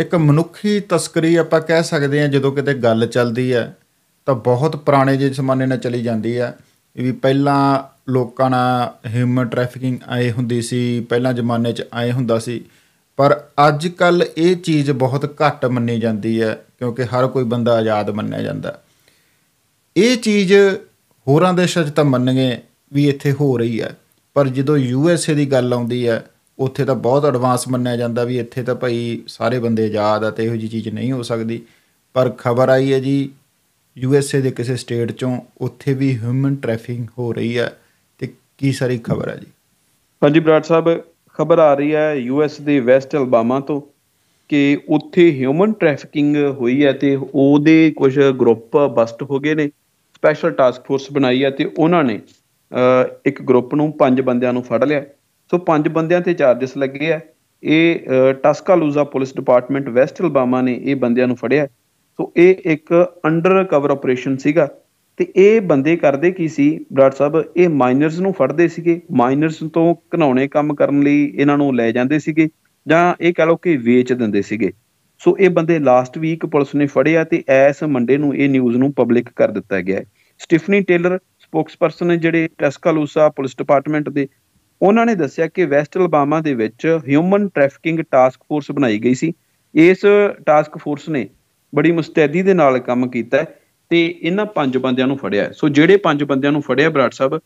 ਇੱਕ ਮਨੁੱਖੀ ਤਸਕਰੀ ਆਪਾਂ ਕਹਿ ਸਕਦੇ ਹਾਂ ਜਦੋਂ ਕਿਤੇ ਗੱਲ ਚੱਲਦੀ ਹੈ ਤਾਂ ਬਹੁਤ ਪੁਰਾਣੇ ਜੇ ਜ਼ਮਾਨੇ ਨਾਲ ਚਲੀ ਜਾਂਦੀ ਹੈ ਵੀ ਪਹਿਲਾਂ ਲੋਕਾਂ ਨਾਲ ਹਿਊਮਨ ਟ੍ਰੈਫਿਕਿੰਗ ਆਏ ਹੁੰਦੀ ਸੀ ਪਹਿਲਾਂ ਜ਼ਮਾਨੇ 'ਚ ਆਏ ਹੁੰਦਾ ਸੀ ਪਰ ਅੱਜ ਕੱਲ ਇਹ ਚੀਜ਼ ਬਹੁਤ ਘੱਟ ਮੰਨੀ ਜਾਂਦੀ ਹੈ ਕਿਉਂਕਿ ਹਰ ਕੋਈ ਬੰਦਾ ਆਜ਼ਾਦ ਮੰਨਿਆ ਜਾਂਦਾ ਇਹ ਚੀਜ਼ ਹੋਰਾਂ ਦੇਸ਼ਾਂ 'ਚ ਤਾਂ ਮੰਨਗੇ ਵੀ ਇੱਥੇ ਹੋ ਰਹੀ ਹੈ ਪਰ ਜਦੋਂ ਯੂ ਐਸ ਏ ਦੀ ਗੱਲ ਆਉਂਦੀ ਹੈ ਉੱਥੇ ਤਾਂ ਬਹੁਤ ਐਡਵਾਂਸ ਮੰਨਿਆ ਜਾਂਦਾ ਵੀ ਇੱਥੇ ਤਾਂ ਭਾਈ ਸਾਰੇ ਬੰਦੇ ਆਜ਼ਾਦ ਆ ਤੇ ਇਹੋ ਜੀ ਚੀਜ਼ ਨਹੀਂ ਹੋ ਸਕਦੀ ਪਰ ਖਬਰ ਆਈ ਹੈ ਜੀ ਯੂ ਐਸ ਏ ਦੇ ਕਿਸੇ ਸਟੇਟ ਚੋਂ ਉੱਥੇ ਵੀ ਹਿਊਮਨ ਟ੍ਰੈਫਿਕਿੰਗ ਹੋ ਰਹੀ ਹੈ ਤੇ ਕੀ ਸਾਰੀ ਖਬਰ ਹੈ ਜੀ ਹਾਂਜੀ ਬਰਾੜ ਸਾਹਿਬ ਖਬਰ ਆ ਰਹੀ ਹੈ ਯੂ ਐਸ ਦੇ ਵੈਸਟ ਅਲਬਾਮਾ ਤੋਂ ਕਿ ਉੱਥੇ ਹਿਊਮਨ ਟ੍ਰੈਫਿਕਿੰਗ ਹੋਈ ਹੈ ਤੇ ਉਹਦੇ ਕੁਝ ਗਰੁੱਪ ਬਸਟ ਹੋ ਗਏ ਨੇ ਸਪੈਸ਼ਲ ਟਾਸਕ ਫੋਰਸ ਬਣਾਈ ਹੈ ਤੇ ਉਹਨਾਂ ਨੇ ਇੱਕ ਗਰੁੱਪ ਨੂੰ ਪੰਜ ਬੰਦਿਆਂ ਨੂੰ ਫੜ ਲਿਆ ਸੋ ਪੰਜ ਬੰਦਿਆਂ ਤੇ ਚਾਰजेस ਲੱਗੇ ਆ ਇਹ Tuscaloosa police department West Alabama ਨੇ ਇਹ ਬੰਦਿਆਂ ਨੂੰ ਫੜਿਆ ਸੋ ਇਹ ਇੱਕ ਅੰਡਰ ਕਵਰ ਆਪਰੇਸ਼ਨ ਸੀਗਾ ਤੇ ਇਹ ਬੰਦੇ ਕਰਦੇ ਕੀ ਸੀ ਬਰਾੜ ਸਾਹਿਬ ਇਹ ਮਾਈਨਰਸ ਨੂੰ ਫੜਦੇ ਸੀਗੇ ਮਾਈਨਰਸ ਤੋਂ ਘਨਾਉਣੇ ਕੰਮ ਕਰਨ ਲਈ ਇਹਨਾਂ ਨੂੰ ਲੈ ਜਾਂਦੇ ਸੀਗੇ ਜਾਂ ਇਹ ਕਹ ਲਓ ਕਿ ਵੇਚ ਦਿੰਦੇ ਸੀਗੇ ਸੋ ਇਹ ਬੰਦੇ ਲਾਸਟ ਵੀਕ ਪੁਲਿਸ ਨੇ ਫੜਿਆ ਤੇ ਐਸ ਮੰਡੇ ਨੂੰ ਇਹ ਨਿਊਜ਼ ਨੂੰ ਪਬਲਿਕ ਕਰ ਦਿੱਤਾ ਗਿਆ ਸਟੀਫਨੀ ਟੇਲਰ ਸਪੋਕਸਪਰਸਨ ਜਿਹੜੇ ਟੈਸਕਾਲੂਸਾ ਪੁਲਿਸ ਡਿਪਾਰਟਮੈਂਟ ਦੇ ਉਹਨਾਂ ਨੇ ਦੱਸਿਆ ਕਿ ਵੈਸਟ ਅਲਬਾਮਾ ਦੇ ਵਿੱਚ ਹਿਊਮਨ ਟ੍ਰੈਫਿਕਿੰਗ ਟਾਸਕ ਫੋਰਸ ਬਣਾਈ ਗਈ ਸੀ ਇਸ ਟਾਸਕ ਫੋਰਸ ਨੇ ਬੜੀ ਮੁਸਤੈਦੀ ਦੇ ਨਾਲ ਕੰਮ ਕੀਤਾ ਤੇ ਇਹਨਾਂ ਪੰਜ ਬੰਦਿਆਂ ਨੂੰ ਫੜਿਆ ਸੋ ਜਿਹੜੇ ਪੰਜ ਬੰਦਿਆਂ ਨੂੰ ਫੜਿਆ ਬਰਾੜ ਸਾਹਿਬ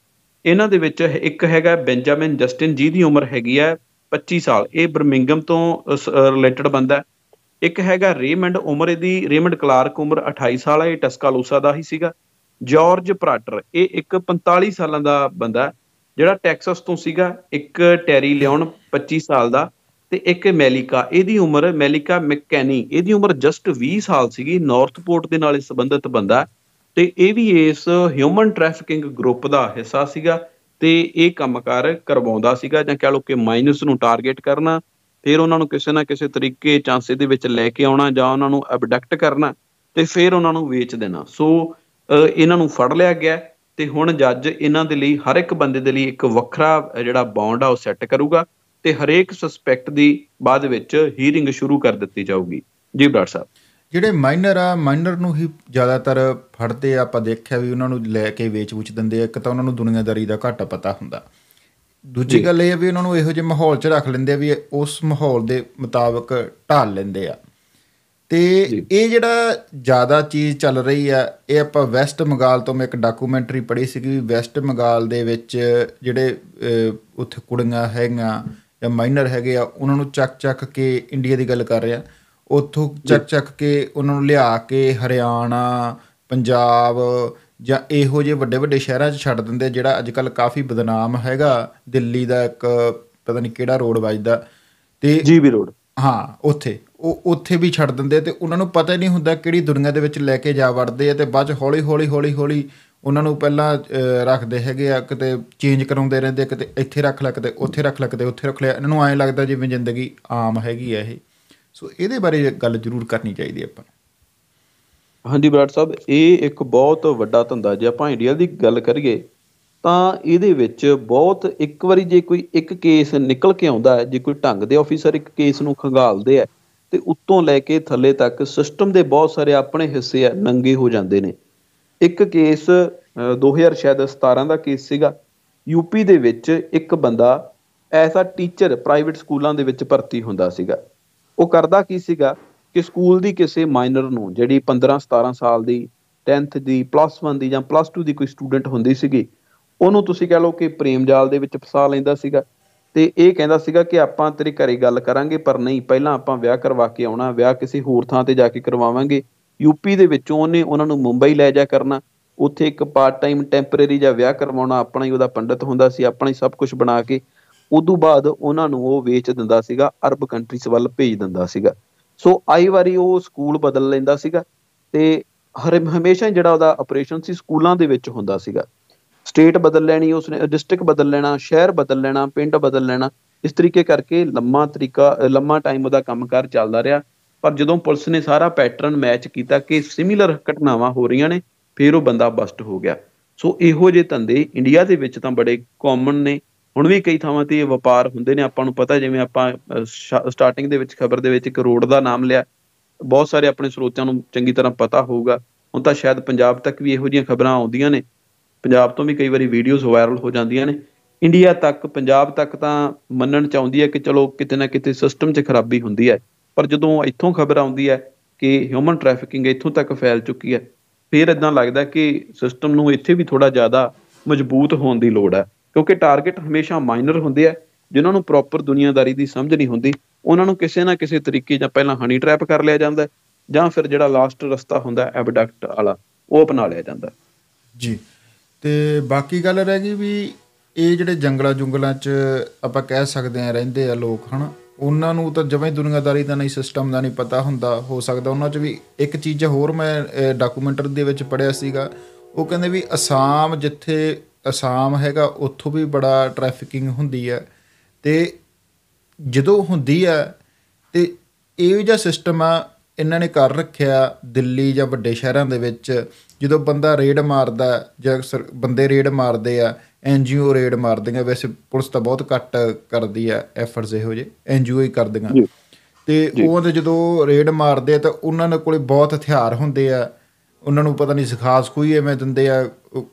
ਇਹਨਾਂ ਦੇ ਵਿੱਚ ਇੱਕ ਹੈਗਾ ਬੈਂਜਾਮਿਨ ਜਸਟਿਨ ਜੀ ਦੀ ਉਮਰ ਹੈਗੀ ਆ 25 ਸਾਲ ਇਹ ਬਰਮਿੰਗਮ ਤੋਂ ਰਿਲੇਟਡ ਬੰਦਾ ਇੱਕ ਹੈਗਾ ਰੇਮੰਡ ਉਮਰ ਇਹਦੀ ਰੇਮੰਡ ਕਲਾਰਕ ਉਮਰ 28 ਸਾਲ ਹੈ ਇਹ ਟਸਕਾਲੂਸਾ ਦਾ ਹੀ ਸੀਗਾ ਜਾਰਜ ਪ੍ਰਾਟਰ ਇਹ ਇੱਕ 45 ਸਾਲਾਂ ਦਾ ਬੰਦਾ ਜਿਹੜਾ ਟੈਕਸਸ ਤੋਂ ਸੀਗਾ ਇੱਕ ਟੈਰੀ ਲਿਓਨ 25 ਸਾਲ ਦਾ ਤੇ ਇੱਕ ਮੈਲਿਕਾ ਇਹਦੀ ਉਮਰ ਮੈਲਿਕਾ ਮੈਕੈਨੀ ਇਹਦੀ ਉਮਰ ਜਸਟ 20 ਸਾਲ ਸੀਗੀ ਨਾਰਥਪੋਰਟ ਦੇ ਨਾਲ ਸੰਬੰਧਿਤ ਬੰਦਾ ਤੇ ਇਹ ਵੀ ਇਸ ਹਿਊਮਨ ਟ੍ਰੈਫਿਕਿੰਗ ਗਰੁੱਪ ਦਾ ਹਿੱਸਾ ਸੀਗਾ ਤੇ ਇਹ ਕੰਮਕਾਰ ਕਰਵਾਉਂਦਾ ਸੀਗਾ ਜਾਂ ਕਹ ਲੋ ਕਿ ਮਾਈਨਸ ਨੂੰ ਟਾਰਗੇਟ ਕਰਨਾ ਫਿਰ ਉਹਨਾਂ ਨੂੰ ਕਿਸੇ ਨਾ ਕਿਸੇ ਤਰੀਕੇ ਚਾਂਸੇ ਦੇ ਵਿੱਚ ਲੈ ਕੇ ਆਉਣਾ ਜਾਂ ਉਹਨਾਂ ਨੂੰ ਅਬਡਕਟ ਕਰਨਾ ਤੇ ਫਿਰ ਉਹਨਾਂ ਨੂੰ ਵੇਚ ਦੇਣਾ ਸੋ ਇਹਨਾਂ ਨੂੰ ਫੜ ਲਿਆ ਗਿਆ ਤੇ ਹੁਣ ਜੱਜ ਇਹਨਾਂ ਦੇ ਲਈ ਹਰ ਇੱਕ ਬੰਦੇ ਦੇ ਲਈ ਇੱਕ ਵੱਖਰਾ ਜਿਹੜਾ ਬੌਂਡ ਆ ਉਹ ਸੈੱਟ ਕਰੂਗਾ ਤੇ ਹਰੇਕ ਸਸਪੈਕਟ ਦੀ ਬਾਅਦ ਵਿੱਚ ਹੀਅਰਿੰਗ ਸ਼ੁਰੂ ਕਰ ਦਿੱਤੀ ਜਾਊਗੀ ਜੀ ਡਾਕਟਰ ਸਾਹਿਬ ਜਿਹੜੇ ਮਾਈਨਰ ਆ ਮਾਈਨਰ ਨੂੰ ਹੀ ਜ਼ਿਆਦਾਤਰ ਫੜਦੇ ਆ ਆਪਾਂ ਦੇਖਿਆ ਵੀ ਉਹਨਾਂ ਨੂੰ ਲੈ ਕੇ ਵੇਚ ਵੁਚ ਦਿੰਦੇ ਆ ਇੱਕ ਤਾਂ ਉਹਨਾਂ ਨੂੰ ਦੁਨੀਆਦਾਰੀ ਦਾ ਘਾਟਾ ਪਤਾ ਹੁੰਦਾ ਦੂਜੀ ਗੱਲ ਇਹ ਆ ਵੀ ਉਹਨਾਂ ਨੂੰ ਇਹੋ ਜਿਹੇ ਮਾਹੌਲ 'ਚ ਰੱਖ ਲੈਂਦੇ ਆ ਵੀ ਉਸ ਮਾਹੌਲ ਦੇ ਮੁਤਾਬਕ ਢਾਲ ਲੈਂਦੇ ਆ ਤੇ ਇਹ ਜਿਹੜਾ ਜ਼ਿਆਦਾ ਚੀਜ਼ ਚੱਲ ਰਹੀ ਆ ਇਹ ਆਪਾਂ ਵੈਸਟ ਬੰਗਾਲ ਤੋਂ ਮੈਂ ਇੱਕ ਡਾਕੂਮੈਂਟਰੀ ਪੜ੍ਹੀ ਸੀ ਕਿ ਵੈਸਟ ਬੰਗਾਲ ਦੇ ਵਿੱਚ ਜਿਹੜੇ ਉੱਥੇ ਕੁੜੀਆਂ ਹੈਗੀਆਂ ਜਾਂ ਮਾਈਨਰ ਹੈਗੇ ਆ ਉਹਨਾਂ ਨੂੰ ਚੱਕ ਚੱਕ ਕੇ ਇੰਡੀਆ ਦੀ ਗੱਲ ਕਰ ਰਿਹਾ ਉੱਥੋਂ ਚੱਕ ਚੱਕ ਕੇ ਉਹਨਾਂ ਨੂੰ ਲਿਆ ਕੇ ਹਰਿਆਣਾ ਪੰਜਾਬ ਜਾਂ ਇਹੋ ਜਿਹੇ ਵੱਡੇ ਵੱਡੇ ਸ਼ਹਿਰਾਂ 'ਚ ਛੱਡ ਦਿੰਦੇ ਜਿਹੜਾ ਅੱਜ ਕੱਲ ਕਾਫੀ ਬਦਨਾਮ ਹੈਗਾ ਦਿੱਲੀ ਦਾ ਇੱਕ ਪਤਾ ਨਹੀਂ ਕਿਹੜਾ ਰੋਡ ਵੱਜਦਾ ਤੇ ਜੀਬੀ ਰੋਡ ਹਾਂ ਉੱਥੇ ਉਹ ਉੱਥੇ ਵੀ ਛੱਡ ਦਿੰਦੇ ਤੇ ਉਹਨਾਂ ਨੂੰ ਪਤਾ ਹੀ ਨਹੀਂ ਹੁੰਦਾ ਕਿਹੜੀ ਦੁਨੀਆ ਦੇ ਵਿੱਚ ਲੈ ਕੇ ਜਾ ਵੜਦੇ ਆ ਤੇ ਬਾਅਦ ਹੌਲੀ ਹੌਲੀ ਹੌਲੀ ਹੌਲੀ ਉਹਨਾਂ ਨੂੰ ਪਹਿਲਾਂ ਰੱਖਦੇ ਹੈਗੇ ਆ ਕਿਤੇ ਚੇਂਜ ਕਰਾਉਂਦੇ ਰਹਿੰਦੇ ਕਿਤੇ ਇੱਥੇ ਰੱਖ ਲੱਗਦੇ ਉੱਥੇ ਰੱਖ ਲੱਗਦੇ ਉੱਥੇ ਰੱਖ ਲਿਆ ਇਹਨਾਂ ਨੂੰ ਐਂ ਲੱਗਦਾ ਜਿਵੇਂ ਜ਼ਿੰਦਗੀ ਆਮ ਹੈਗੀ ਆ ਇਹ ਸੋ ਇਹਦੇ ਬਾਰੇ ਗੱਲ ਜ਼ਰੂਰ ਕਰਨੀ ਚਾਹੀਦੀ ਆਪਾਂ ਹਾਂਜੀ ਬਰਾੜ ਸਾਹਿਬ ਇਹ ਇੱਕ ਬਹੁਤ ਵੱਡਾ ਧੰਦਾ ਜੇ ਆਪਾਂ ਇੰਡੀਆ ਦੀ ਗੱਲ ਕਰੀਏ ਤਾਂ ਇਹਦੇ ਵਿੱਚ ਬਹੁਤ ਇੱਕ ਵਾਰੀ ਜੇ ਕੋਈ ਇੱਕ ਕੇਸ ਨਿਕਲ ਕੇ ਆਉਂਦਾ ਹੈ ਜੇ ਕੋਈ ਢੰਗ ਦੇ ਆਫੀਸਰ ਇੱਕ ਕੇਸ ਨੂੰ ਖੰਗਾਲਦੇ ਆ ਤੇ ਉੱਤੋਂ ਲੈ ਕੇ ਥੱਲੇ ਤੱਕ ਸਿਸਟਮ ਦੇ ਬਹੁਤ ਸਾਰੇ ਆਪਣੇ ਹਿੱਸੇ ਆ ਨੰਗੇ ਹੋ ਜਾਂਦੇ ਨੇ ਇੱਕ ਕੇਸ 2017 ਦਾ ਕੇਸ ਸੀਗਾ ਯੂਪੀ ਦੇ ਵਿੱਚ ਇੱਕ ਬੰਦਾ ਐਸਾ ਟੀਚਰ ਪ੍ਰਾਈਵੇਟ ਸਕੂਲਾਂ ਦੇ ਵਿੱਚ ਭਰਤੀ ਹੁੰਦਾ ਸੀਗਾ ਉਹ ਕਰਦਾ ਕੀ ਸੀਗਾ ਕਿ ਸਕੂਲ ਦੀ ਕਿਸੇ ਮਾਈਨਰ ਨੂੰ ਜਿਹੜੀ 15 17 ਸਾਲ ਦੀ 10th ਦੀ ਪਲੱਸ 1 ਦੀ ਜਾਂ ਪਲੱਸ 2 ਦੀ ਕੋਈ ਸਟੂਡੈਂਟ ਹੁੰਦੀ ਸੀਗੀ ਉਹਨੂੰ ਤੁਸੀਂ ਕਹ ਲਓ ਕਿ ਪ੍ਰੇਮਜਾਲ ਦੇ ਵਿੱਚ ਫਸਾ ਲੈਂਦਾ ਸੀਗਾ ਤੇ ਇਹ ਕਹਿੰਦਾ ਸੀਗਾ ਕਿ ਆਪਾਂ ਤੇਰੇ ਘਰੇ ਗੱਲ ਕਰਾਂਗੇ ਪਰ ਨਹੀਂ ਪਹਿਲਾਂ ਆਪਾਂ ਵਿਆਹ ਕਰਵਾ ਕੇ ਆਉਣਾ ਵਿਆਹ ਕਿਸੇ ਹੋਰ ਥਾਂ ਤੇ ਜਾ ਕੇ ਕਰਵਾਵਾਂਗੇ ਯੂਪੀ ਦੇ ਵਿੱਚੋਂ ਉਹਨੇ ਉਹਨਾਂ ਨੂੰ ਮੁੰਬਈ ਲੈ ਜਾ ਕਰਨਾ ਉੱਥੇ ਇੱਕ ਪਾਰਟ ਟਾਈਮ ਟੈਂਪਰੇਰੀ ਜਾਂ ਵਿਆਹ ਕਰਵਾਉਣਾ ਆਪਣਾ ਹੀ ਉਹਦਾ ਪੰਡਤ ਹੁੰਦਾ ਸੀ ਆਪਣਾ ਹੀ ਸਭ ਕੁਝ ਬਣਾ ਕੇ ਉਦੋਂ ਬਾਅਦ ਉਹਨਾਂ ਨੂੰ ਉਹ ਵੇਚ ਦਿੰਦਾ ਸੀਗਾ ਅਰਬ ਕੰਟਰੀਸ ਵੱਲ ਭੇਜ ਦਿੰਦਾ ਸੀਗਾ ਸੋ ਆਈ ਵਾਰੀ ਉਹ ਸਕੂਲ ਬਦਲ ਲੈਂਦਾ ਸੀਗਾ ਤੇ ਹਰ ਹਮੇਸ਼ਾ ਜਿਹੜਾ ਉਹਦਾ ਆਪਰੇਸ਼ਨ ਸੀ ਸਕੂਲਾਂ ਦੇ ਵਿੱਚ ਹੁੰਦਾ ਸੀਗਾ ਸਟੇਟ ਬਦਲ ਲੈਣੀ ਉਸਨੇ ਡਿਸਟ੍ਰਿਕਟ ਬਦਲ ਲੈਣਾ ਸ਼ਹਿਰ ਬਦਲ ਲੈਣਾ ਪਿੰਡ ਬਦਲ ਲੈਣਾ ਇਸ ਤਰੀਕੇ ਕਰਕੇ ਲੰਮਾ ਤਰੀਕਾ ਲੰਮਾ ਟਾਈਮ ਉਹਦਾ ਕੰਮਕਾਰ ਚੱਲਦਾ ਰਿਹਾ ਪਰ ਜਦੋਂ ਪੁਲਿਸ ਨੇ ਸਾਰਾ ਪੈਟਰਨ ਮੈਚ ਕੀਤਾ ਕਿ ਸਿਮਿਲਰ ਘਟਨਾਵਾਂ ਹੋ ਰਹੀਆਂ ਨੇ ਫਿਰ ਉਹ ਬੰਦਾ ਬਸਟ ਹੋ ਗਿਆ ਸੋ ਇਹੋ ਜਿਹੇ ਧੰਦੇ ਇੰਡੀਆ ਦੇ ਵਿੱਚ ਤਾਂ ਬੜੇ ਕਾਮਨ ਨੇ ਹੁਣ ਵੀ ਕਈ ਥਾਵਾਂ ਤੇ ਇਹ ਵਪਾਰ ਹੁੰਦੇ ਨੇ ਆਪਾਂ ਨੂੰ ਪਤਾ ਜਿਵੇਂ ਆਪਾਂ ਸਟਾਰਟਿੰਗ ਦੇ ਵਿੱਚ ਖਬਰ ਦੇ ਵਿੱਚ ਇੱਕ ਰੋਡ ਦਾ ਨਾਮ ਲਿਆ ਬਹੁਤ ਸਾਰੇ ਆਪਣੇ ਸਰੋਤਿਆਂ ਨੂੰ ਚੰਗੀ ਤਰ੍ਹਾਂ ਪਤਾ ਹੋਊਗਾ ਹੁਣ ਤਾਂ ਸ਼ਾਇਦ ਪੰਜਾਬ ਤੱਕ ਵੀ ਇਹੋ ਜਿਹੀਆਂ ਖਬਰਾਂ ਆਉਂਦੀਆਂ ਨੇ ਪੰਜਾਬ ਤੋਂ ਵੀ ਕਈ ਵਾਰੀ ਵੀਡੀਓਜ਼ ਵਾਇਰਲ ਹੋ ਜਾਂਦੀਆਂ ਨੇ ਇੰਡੀਆ ਤੱਕ ਪੰਜਾਬ ਤੱਕ ਤਾਂ ਮੰਨਣ ਚਾਹੁੰਦੀ ਹੈ ਕਿ ਚਲੋ ਕਿਤੇ ਨਾ ਕਿਤੇ ਸਿਸਟਮ 'ਚ ਖਰਾਬੀ ਹੁੰਦੀ ਹੈ ਪਰ ਜਦੋਂ ਇੱਥੋਂ ਖਬਰ ਆਉਂਦੀ ਹੈ ਕਿ ਹਿਊਮਨ ਟ੍ਰੈਫਿਕਿੰਗ ਇੱਥੋਂ ਤੱਕ ਫੈਲ ਚੁੱਕੀ ਹੈ ਫਿਰ ਇਦਾਂ ਲੱਗਦਾ ਕਿ ਸਿਸਟਮ ਨੂੰ ਇੱਥੇ ਵੀ ਥੋੜਾ ਜ਼ਿਆਦਾ ਮਜ਼ਬੂਤ ਹੋਣ ਦੀ ਲੋੜ ਹੈ ਕਿਉਂਕਿ ਟਾਰਗੇਟ ਹਮੇਸ਼ਾ ਮਾਈਨਰ ਹੁੰਦੇ ਆ ਜਿਨ੍ਹਾਂ ਨੂੰ ਪ੍ਰੋਪਰ ਦੁਨੀਆਦਾਰੀ ਦੀ ਸਮਝ ਨਹੀਂ ਹੁੰਦੀ ਉਹਨਾਂ ਨੂੰ ਕਿਸੇ ਨਾ ਕਿਸੇ ਤਰੀਕੇ ਜਾਂ ਪਹਿਲਾਂ ਹਨੀ ਟ੍ਰੈਪ ਕਰ ਲਿਆ ਜਾਂਦਾ ਜਾਂ ਫਿਰ ਜਿਹੜਾ ਲਾਸਟ ਰਸਤਾ ਹੁੰਦਾ ਐਬਡਕਟ ਵਾਲਾ ਉਹ ਅਪਣਾ ਲਿਆ ਜਾਂਦਾ ਜੀ ਤੇ ਬਾਕੀ ਗੱਲ ਰਹਿ ਗਈ ਵੀ ਇਹ ਜਿਹੜੇ ਜੰਗਲਾਂ ਜੁੰਗਲਾਂ 'ਚ ਆਪਾਂ ਕਹਿ ਸਕਦੇ ਆ ਰਹਿੰਦੇ ਆ ਲੋਕ ਹਨ ਉਹਨਾਂ ਨੂੰ ਤਾਂ ਜਿਵੇਂ ਦੁਨੀਆਦਾਰੀ ਦਾ ਨਹੀਂ ਸਿਸਟਮ ਦਾ ਨਹੀਂ ਪਤਾ ਹੁੰਦਾ ਹੋ ਸਕਦਾ ਉਹਨਾਂ 'ਚ ਵੀ ਇੱਕ ਚੀਜ਼ ਹੋਰ ਮੈਂ ਡਾਕੂਮੈਂਟਰੀ ਦੇ ਵਿੱਚ ਪੜਿਆ ਸੀਗਾ ਉਹ ਕਹਿੰਦੇ ਵੀ ਅਸਾਮ ਜਿੱਥੇ ਅਸਾਮ ਹੈਗਾ ਉੱਥੋਂ ਵੀ ਬੜਾ ਟ੍ਰੈਫਿਕਿੰਗ ਹੁੰਦੀ ਹੈ ਤੇ ਜਦੋਂ ਹੁੰਦੀ ਹੈ ਤੇ ਇਹ ਜਿਹੜਾ ਸਿਸਟਮ ਆ ਇਹਨਾਂ ਨੇ ਕਰ ਰੱਖਿਆ ਦਿੱਲੀ ਜਾਂ ਵੱਡੇ ਸ਼ਹਿਰਾਂ ਦੇ ਵਿੱਚ ਜਦੋਂ ਬੰਦਾ ਰੇਡ ਮਾਰਦਾ ਜਾਂ ਬੰਦੇ ਰੇਡ ਮਾਰਦੇ ਆ ਐਨਜੀਓ ਰੇਡ ਮਾਰਦੀਆਂ ਵੈਸੇ ਪੁਲਿਸ ਤਾਂ ਬਹੁਤ ਘੱਟ ਕਰਦੀ ਆ ਐਫਰਟਸ ਇਹੋ ਜੇ ਐਨਜੀਓ ਹੀ ਕਰਦੀਆਂ ਤੇ ਉਹ ਦੇ ਜਦੋਂ ਰੇਡ ਮਾਰਦੇ ਆ ਤਾਂ ਉਹਨਾਂ ਦੇ ਕੋਲੇ ਬਹੁਤ ਹਥਿਆਰ ਹੁੰਦੇ ਆ ਉਹਨਾਂ ਨੂੰ ਪਤਾ ਨਹੀਂ ਸਖਾਸ ਕੋਈ ਐਵੇਂ ਦਿੰਦੇ ਆ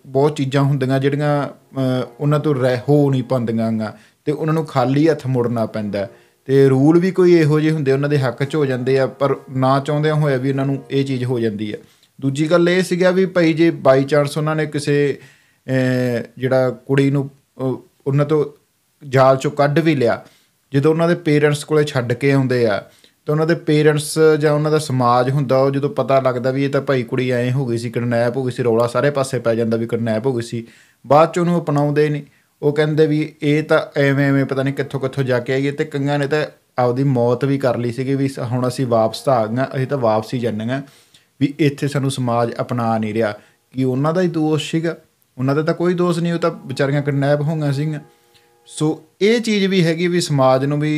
ਬਹੁਤ ਚੀਜ਼ਾਂ ਹੁੰਦੀਆਂ ਜਿਹੜੀਆਂ ਉਹਨਾਂ ਤੋਂ ਰਹਿ ਹੋ ਨਹੀਂ ਪੰਦੀਆਂ ਤੇ ਉਹਨਾਂ ਨੂੰ ਖਾਲੀ ਹੱਥ ਮੁੜਨਾ ਪੈਂਦਾ ਤੇ ਰੂਲ ਵੀ ਕੋਈ ਇਹੋ ਜਿਹੇ ਹੁੰਦੇ ਉਹਨਾਂ ਦੇ ਹੱਕ 'ਚ ਹੋ ਜਾਂਦੇ ਆ ਪਰ ਨਾ ਚਾਹੁੰਦਿਆਂ ਹੋਇਆ ਵੀ ਉਹਨਾਂ ਨੂੰ ਇਹ ਚੀਜ਼ ਹੋ ਜਾਂਦੀ ਆ ਦੂਜੀ ਗੱਲ ਇਹ ਸੀਗਾ ਵੀ ਭਾਈ ਜੇ ਬਾਈ ਚਾਂਸ ਉਹਨਾਂ ਨੇ ਕਿਸੇ ਜਿਹੜਾ ਕੁੜੀ ਨੂੰ ਉਹਨਾਂ ਤੋਂ ਜਾਲ 'ਚੋਂ ਕੱਢ ਵੀ ਲਿਆ ਜਦੋਂ ਉਹਨਾਂ ਦੇ ਪੇਰੈਂਟਸ ਕੋਲੇ ਛੱਡ ਕੇ ਆਉਂਦੇ ਆ ਤਾਂ ਉਹਨਾਂ ਦੇ ਪੇਰੈਂਟਸ ਜਾਂ ਉਹਨਾਂ ਦਾ ਸਮਾਜ ਹੁੰਦਾ ਉਹ ਜਦੋਂ ਪਤਾ ਲੱਗਦਾ ਵੀ ਇਹ ਤਾਂ ਭਾਈ ਕੁੜੀ ਐਂ ਹੋ ਗਈ ਸੀ ਕਿਡਨੈਪ ਹੋ ਗਈ ਸੀ ਰੌਲਾ ਸਾਰੇ ਪਾਸੇ ਪੈ ਜਾਂਦਾ ਵੀ ਕਿਡਨੈਪ ਹੋ ਗਈ ਸੀ ਬਾਅਦ ਚ ਉਹਨੂੰ ਅਪਣਾਉਂਦੇ ਨਹੀਂ ਉਹ ਕਹਿੰਦੇ ਵੀ ਇਹ ਤਾਂ ਐਵੇਂ ਐਵੇਂ ਪਤਾ ਨਹੀਂ ਕਿੱਥੋਂ ਕਿੱਥੋਂ ਜਾ ਕੇ ਆਈਏ ਤੇ ਕੰਗਾ ਨੇ ਤਾਂ ਆਪਦੀ ਮੌਤ ਵੀ ਕਰ ਲਈ ਸੀਗੀ ਵੀ ਹੁਣ ਅਸੀਂ ਵਾਪਸ ਤਾਂ ਆ ਗਏ ਅਸੀਂ ਤਾਂ ਵਾਪਸ ਹੀ ਜਾਣਾਂਗੇ ਵੀ ਇੱਥੇ ਸਾਨੂੰ ਸਮਾਜ ਅਪਣਾ ਨਹੀਂ ਰਿਹਾ ਕਿ ਉਹਨਾਂ ਦਾ ਹੀ ਦੋਸ਼ ਸੀਗਾ ਉਹਨਾਂ ਦਾ ਤਾਂ ਕੋਈ ਦੋਸ਼ ਨਹੀਂ ਉਹ ਤਾਂ ਵਿਚਾਰੀਆਂ ਕਿਡਨੈਪ ਹੋਈਆਂ ਸੀਗੀਆਂ ਸੋ ਇਹ ਚੀਜ਼ ਵੀ ਹੈਗੀ ਵੀ ਸਮਾਜ ਨੂੰ ਵੀ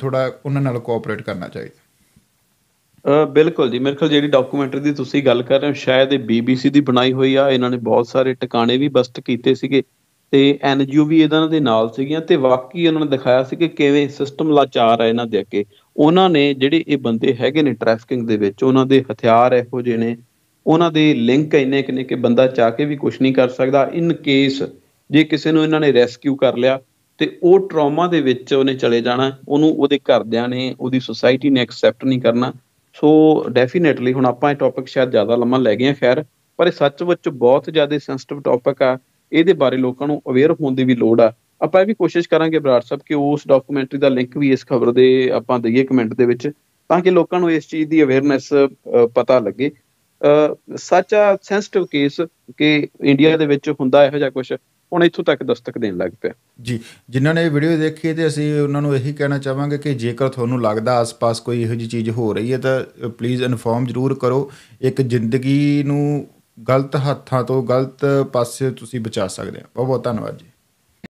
ਥੋੜਾ ਉਹਨਾਂ ਨਾਲ ਕੋਆਪਰੇਟ ਕਰਨਾ ਚਾਹੀਦਾ ਬਿਲਕੁਲ ਜੀ ਮੇਰੇ ਖਿਆਲ ਜਿਹੜੀ ਡਾਕੂਮੈਂਟਰੀ ਦੀ ਤੁਸੀਂ ਗੱਲ ਕਰ ਰਹੇ ਹੋ ਸ਼ਾਇਦ ਇਹ ਬੀਬੀਸੀ ਦੀ ਬਣਾਈ ਹੋਈ ਆ ਇਹਨਾਂ ਨੇ ਬਹੁਤ ਸਾਰੇ ਟਿਕਾਣੇ ਵੀ ਬਸਟ ਕੀਤੇ ਸੀਗੇ ਤੇ ਐਨਜੀਓ ਵੀ ਇਹਨਾਂ ਦੇ ਨਾਲ ਸੀਗੀਆਂ ਤੇ ਵਾਕਈ ਉਹਨਾਂ ਨੇ ਦਿਖਾਇਆ ਸੀ ਕਿ ਕਿਵੇਂ ਸਿਸਟਮ ਲਾਚਾਰ ਹੈ ਇਹਨਾਂ ਦੇ ਅੱਗੇ ਉਹਨਾਂ ਨੇ ਜਿਹੜੇ ਇਹ ਬੰਦੇ ਹੈਗੇ ਨੇ ਟ੍ਰੈਫਿਕਿੰਗ ਦੇ ਵਿੱਚ ਉਹਨਾਂ ਦੇ ਹਥਿਆਰ ਇਹੋ ਜਿਹੇ ਨੇ ਉਹਨਾਂ ਦੇ ਲਿੰਕ ਇੰਨੇ ਕਿੰਨੇ ਕਿ ਬੰਦਾ ਚਾ ਕੇ ਵੀ ਕੁਝ ਨਹੀਂ ਕਰ ਸਕਦਾ ਇਨ ਕੇਸ ਜੇ ਕਿਸੇ ਨੂੰ ਇਹਨਾਂ ਨੇ ਰੈਸਕਿਊ ਕਰ ਲਿਆ ਤੇ ਉਹ ਟਰਾਮਾ ਦੇ ਵਿੱਚ ਉਹਨੇ ਚਲੇ ਜਾਣਾ ਉਹਨੂੰ ਉਹਦੇ ਘਰਦਿਆਂ ਨੇ ਉਹਦੀ ਸੋਸਾਇਟੀ ਨੇ ਐਕਸੈਪਟ ਨਹੀਂ ਕਰਨਾ ਸੋ ਡੈਫੀਨਿਟਲੀ ਹੁਣ ਆਪਾਂ ਇਹ ਟੌਪਿਕ ਸ਼ਾਇਦ ਜ਼ਿਆਦਾ ਲੰਮਾ ਲੈ ਗਏ ਆ ਖੈਰ ਪਰ ਇਹ ਸੱਚ ਵਿੱਚ ਬਹੁਤ ਜ਼ਿਆਦਾ ਸੈਂਸਿਟਿਵ ਟੌਪਿਕ ਆ ਇਹਦੇ ਬਾਰੇ ਲੋਕਾਂ ਨੂੰ ਅਵੇਅਰ ਹੋਣ ਦੀ ਵੀ ਲੋੜ ਆ ਆਪਾਂ ਇਹ ਵੀ ਕੋਸ਼ਿਸ਼ ਕਰਾਂਗੇ ਬਰਾੜ ਸਾਹਿਬ ਕਿ ਉਸ ਡਾਕੂਮੈਂਟਰੀ ਦਾ ਲਿੰਕ ਵੀ ਇਸ ਖਬਰ ਦੇ ਆਪਾਂ ਦਈਏ ਕਮੈਂਟ ਦੇ ਵਿੱਚ ਤਾਂ ਕਿ ਲੋਕਾਂ ਨੂੰ ਇਸ ਚੀਜ਼ ਦੀ ਅਵੇਅਰਨੈਸ ਪਤਾ ਲੱਗੇ ਸੱਚ ਆ ਸੈਂਸਿਟਿਵ ਕੇਸ ਕਿ ਇੰਡੀਆ ਦੇ ਵਿੱਚ ਹੁੰਦਾ ਇਹੋ ਜਿਹਾ ਕੁਝ ਹੁਣ ਇੱਥੋਂ ਤੱਕ ਦਸਤਕ ਦੇਣ ਲੱਗ ਪਿਆ ਜੀ ਜਿਨ੍ਹਾਂ ਨੇ ਇਹ ਵੀਡੀਓ ਦੇਖੀ ਤੇ ਅਸੀਂ ਉਹਨਾਂ ਨੂੰ ਇਹੀ ਕਹਿਣਾ ਚਾਹਾਂਗੇ ਕਿ ਜੇਕਰ ਤੁਹਾਨੂੰ ਲੱਗਦਾ ਆਸ-ਪਾਸ ਕੋਈ ਇਹੋ ਜਿਹੀ ਚੀਜ਼ ਹੋ ਰਹੀ ਹੈ ਤਾਂ ਪਲੀਜ਼ ਇਨਫੋਰਮ ਜ਼ਰੂਰ ਕਰੋ ਇੱਕ ਜ਼ਿੰਦਗੀ ਨੂੰ ਗਲਤ ਹੱਥਾਂ ਤੋਂ ਗਲਤ ਪਾਸੇ ਤੁਸੀਂ ਬਚਾ ਸਕਦੇ ਆ ਬਹੁਤ ਬਹੁਤ ਧੰਨਵਾਦ ਜੀ